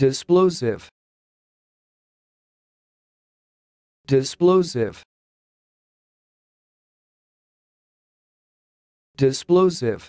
Displosive. Displosive. Displosive.